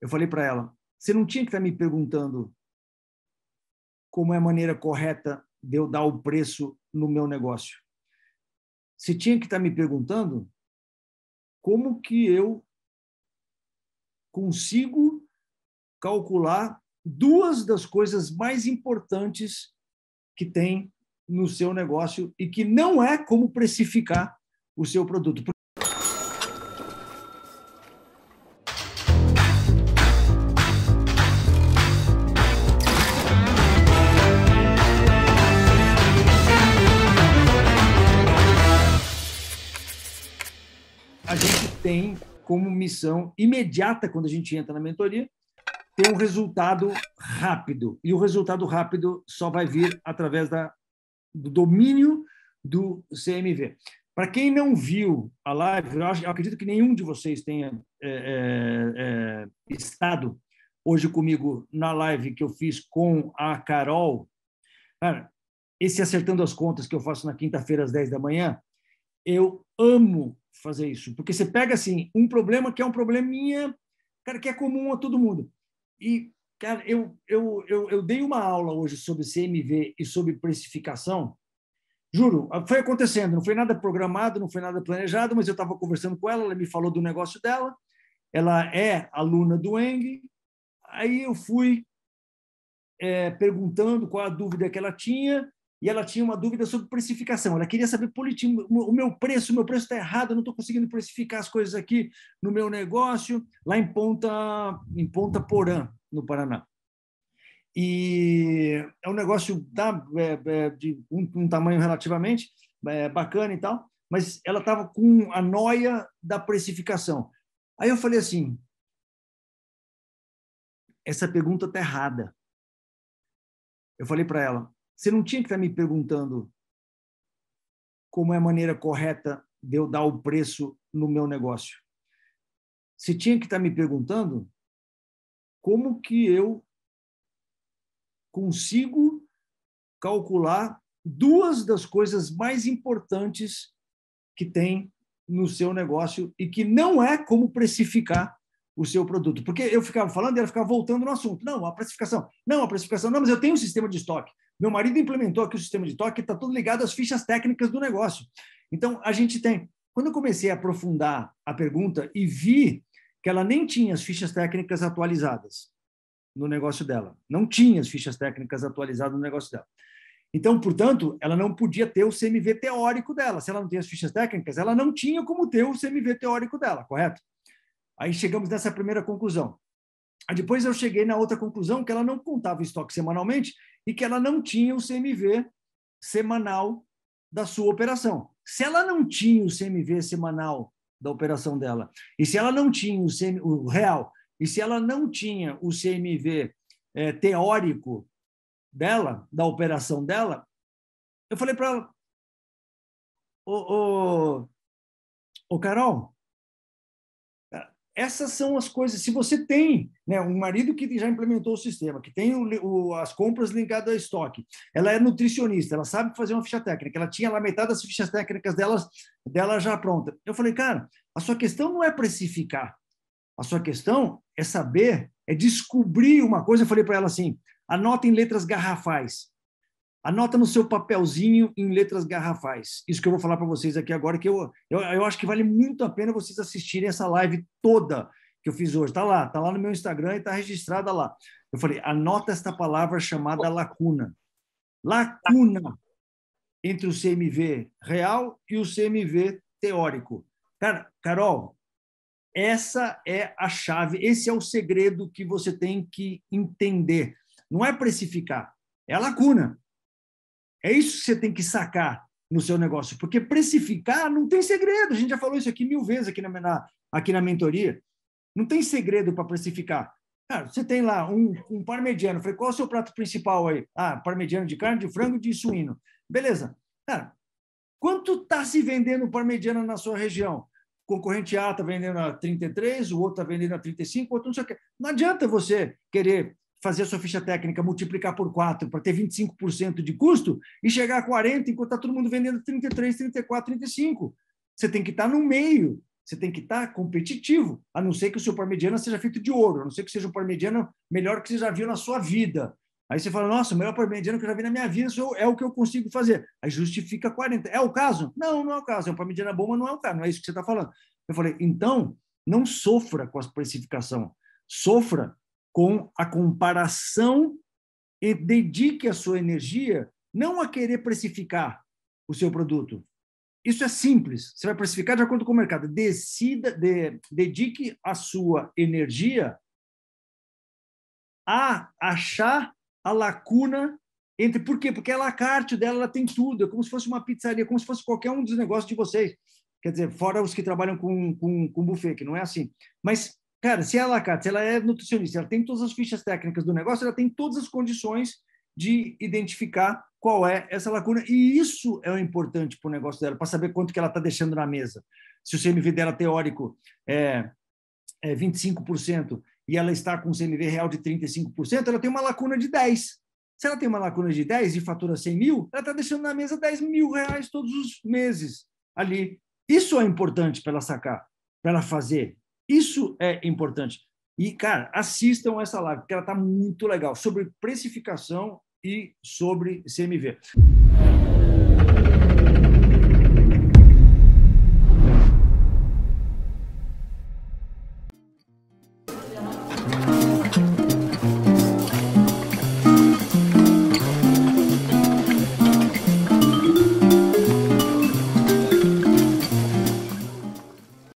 Eu falei para ela: você não tinha que estar tá me perguntando como é a maneira correta de eu dar o preço no meu negócio. Você tinha que estar tá me perguntando como que eu consigo calcular duas das coisas mais importantes que tem no seu negócio e que não é como precificar o seu produto. tem como missão imediata, quando a gente entra na mentoria, ter um resultado rápido. E o resultado rápido só vai vir através da, do domínio do CMV. Para quem não viu a live, eu, acho, eu, acredito que nenhum de vocês tenha é, é, é, estado hoje comigo na live que eu fiz com a Carol. Cara, esse Acertando as Contas que eu faço na quinta-feira às 10 da manhã, eu amo fazer isso, porque você pega assim um problema que é um probleminha, cara, que é comum a todo mundo. E cara, eu eu, eu, eu dei uma aula hoje sobre CMV e sobre precificação. Juro, foi acontecendo, não foi nada programado, não foi nada planejado, mas eu estava conversando com ela, ela me falou do negócio dela. Ela é aluna do Eng. Aí eu fui é, perguntando qual a dúvida que ela tinha e ela tinha uma dúvida sobre precificação. Ela queria saber, o meu preço, o meu preço está errado, eu não estou conseguindo precificar as coisas aqui no meu negócio, lá em Ponta, em Ponta Porã, no Paraná. E é um negócio tá, é, é, de um, um, tamanho relativamente é, bacana e tal, mas ela estava com a noia da precificação. Aí eu falei assim, essa pergunta está errada. Eu falei para ela, você não tinha que estar me perguntando como é a maneira correta de eu dar o preço no meu negócio. Você tinha que estar me perguntando como que eu consigo calcular duas das coisas mais importantes que tem no seu negócio e que não é como precificar o seu produto. Porque eu ficava falando e ela ficava voltando no assunto. Não, a precificação. Não, a precificação. Não, mas eu tenho um sistema de estoque. Meu marido implementou aqui o sistema de toque, está tudo ligado às fichas técnicas do negócio. Então, a gente tem. Quando eu comecei a aprofundar a pergunta e vi que ela nem tinha as fichas técnicas atualizadas no negócio dela, não tinha as fichas técnicas atualizadas no negócio dela. Então, portanto, ela não podia ter o CMV teórico dela. Se ela não tem as fichas técnicas, ela não tinha como ter o CMV teórico dela, correto? Aí chegamos nessa primeira conclusão. Aí depois eu cheguei na outra conclusão que ela não contava o estoque semanalmente e que ela não tinha o CMV semanal da sua operação. Se ela não tinha o CMV semanal da operação dela, e se ela não tinha o, CM, o real, e se ela não tinha o CMV é, teórico dela, da operação dela, eu falei para ela, ô, ô, ô Carol, essas são as coisas. Se você tem né, um marido que já implementou o sistema, que tem o, o, as compras ligadas a estoque, ela é nutricionista, ela sabe fazer uma ficha técnica, ela tinha lá metade das fichas técnicas delas, dela já pronta. Eu falei, cara, a sua questão não é precificar, a sua questão é saber, é descobrir uma coisa. Eu falei para ela assim: anota em letras garrafais. Anota no seu papelzinho em letras garrafais. Isso que eu vou falar para vocês aqui agora, que eu, eu, eu, acho que vale muito a pena vocês assistirem essa live toda que eu fiz hoje. Está lá, está lá no meu Instagram e está registrada lá. Eu falei, anota esta palavra chamada lacuna. Lacuna entre o CMV real e o CMV teórico. Cara, Carol, essa é a chave, esse é o segredo que você tem que entender. Não é precificar, é a lacuna. É isso que você tem que sacar no seu negócio, porque precificar não tem segredo. A gente já falou isso aqui mil vezes aqui na, na aqui na mentoria. Não tem segredo para precificar. Cara, você tem lá um, um par mediano. falei, qual é o seu prato principal aí? Ah, par mediano de carne, de frango, de suíno. Beleza. Cara, quanto está se vendendo par mediano na sua região? concorrente A está vendendo a 33, o outro está vendendo a 35, o outro não sei o quê. Não adianta você querer fazer a sua ficha técnica, multiplicar por 4 para ter 25% de custo e chegar a 40 enquanto está todo mundo vendendo 33, 34, 35. Você tem que estar tá no meio, você tem que estar tá competitivo, a não ser que o seu par mediano seja feito de ouro, a não ser que seja o par mediano melhor que você já viu na sua vida. Aí você fala, nossa, o melhor par mediano que eu já vi na minha vida é o que eu consigo fazer. Aí justifica 40. É o caso? Não, não é o caso. É um par mediano bom, mas não é o caso. Não é isso que você está falando. Eu falei, então, não sofra com a precificação. Sofra com a comparação e dedique a sua energia não a querer precificar o seu produto. Isso é simples. Você vai precificar de acordo com o mercado. Decida, de, dedique a sua energia a achar a lacuna entre por quê? Porque a carte dela ela tem tudo, é como se fosse uma pizzaria, como se fosse qualquer um dos negócios de vocês. Quer dizer, fora os que trabalham com, com, com buffet, que não é assim. Mas Cara, se ela, cara, se ela é nutricionista, ela tem todas as fichas técnicas do negócio, ela tem todas as condições de identificar qual é essa lacuna. E isso é o importante para o negócio dela, para saber quanto que ela está deixando na mesa. Se o CMV dela teórico é, é 25% e ela está com um CMV real de 35%, ela tem uma lacuna de 10%. Se ela tem uma lacuna de 10 e fatura 100 mil, ela está deixando na mesa 10 mil reais todos os meses ali. Isso é importante para ela sacar, para ela fazer, isso é importante. E, cara, assistam essa live, porque ela está muito legal, sobre precificação e sobre CMV.